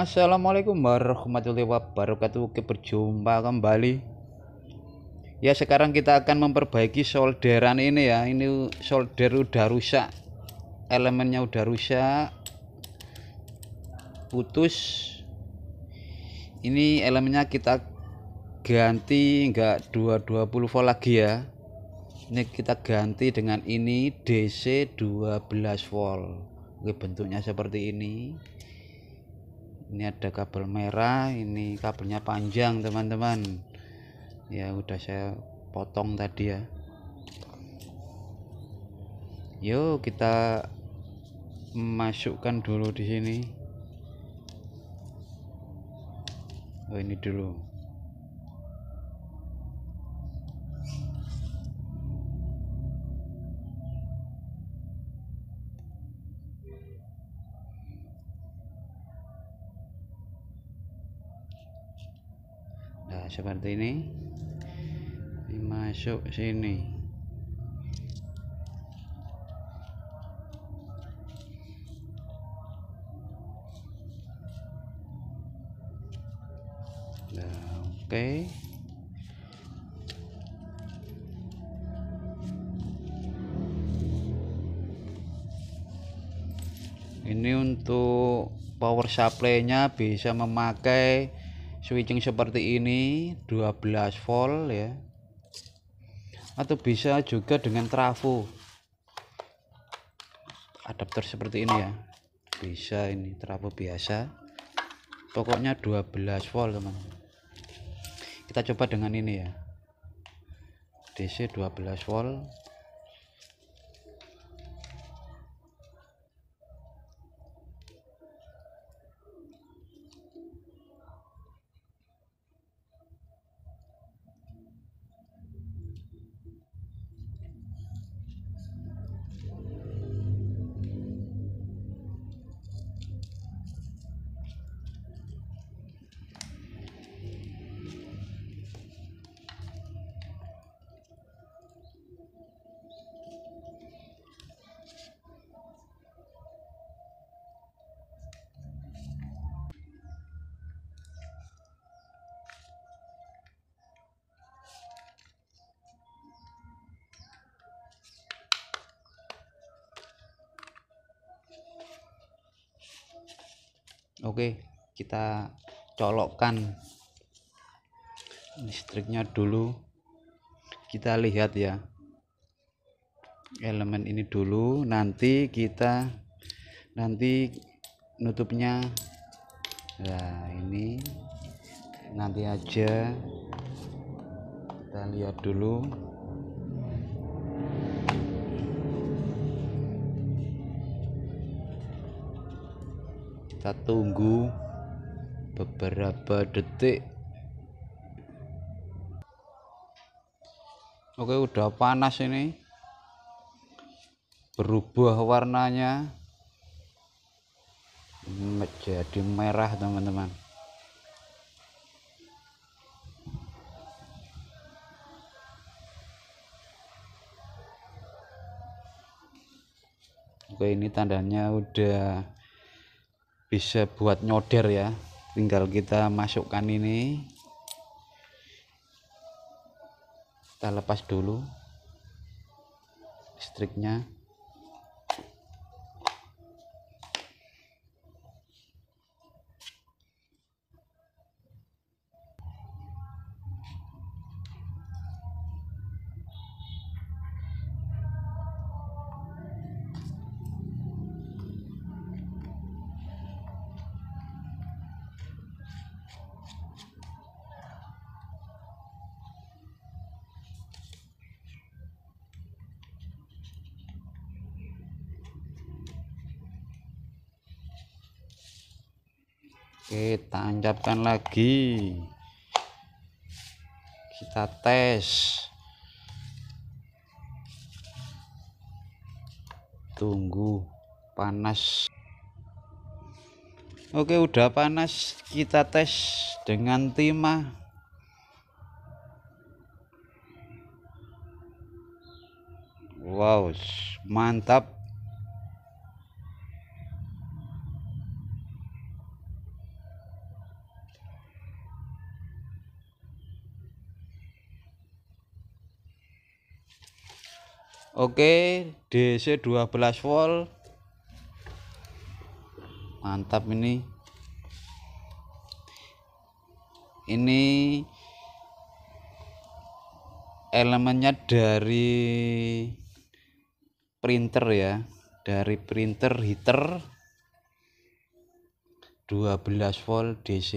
Assalamualaikum warahmatullahi wabarakatuh Oke, Berjumpa kembali Ya sekarang kita akan memperbaiki solderan ini ya Ini solder udah rusak Elemennya udah rusak Putus Ini elemennya kita ganti enggak 220 volt lagi ya ini kita ganti dengan ini DC 12 volt Oke bentuknya seperti ini ini ada kabel merah ini kabelnya panjang teman-teman ya udah saya potong tadi ya yuk kita masukkan dulu di sini oh ini dulu seperti ini masuk sini oke. Okay. Ini untuk power supply-nya bisa memakai switching seperti ini 12 volt ya atau bisa juga dengan trafo adapter seperti ini ya bisa ini trafo biasa pokoknya 12 volt teman kita coba dengan ini ya DC 12 volt oke kita colokkan listriknya dulu kita lihat ya elemen ini dulu nanti kita nanti nutupnya nah ini nanti aja kita lihat dulu kita tunggu beberapa detik oke udah panas ini berubah warnanya menjadi merah teman-teman oke ini tandanya udah bisa buat nyoder ya tinggal kita masukkan ini kita lepas dulu listriknya Oke, tancapkan lagi kita tes tunggu panas oke udah panas kita tes dengan timah wow mantap Oke, DC 12 volt. Mantap ini. Ini elemennya dari printer ya, dari printer heater 12 volt DC.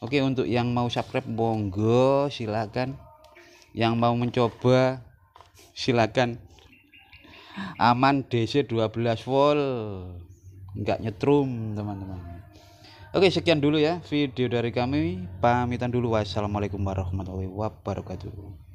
Oke, untuk yang mau subscribe monggo silakan. Yang mau mencoba silakan aman DC 12 volt enggak nyetrum teman-teman Oke sekian dulu ya video dari kami pamitan dulu wassalamualaikum warahmatullahi wabarakatuh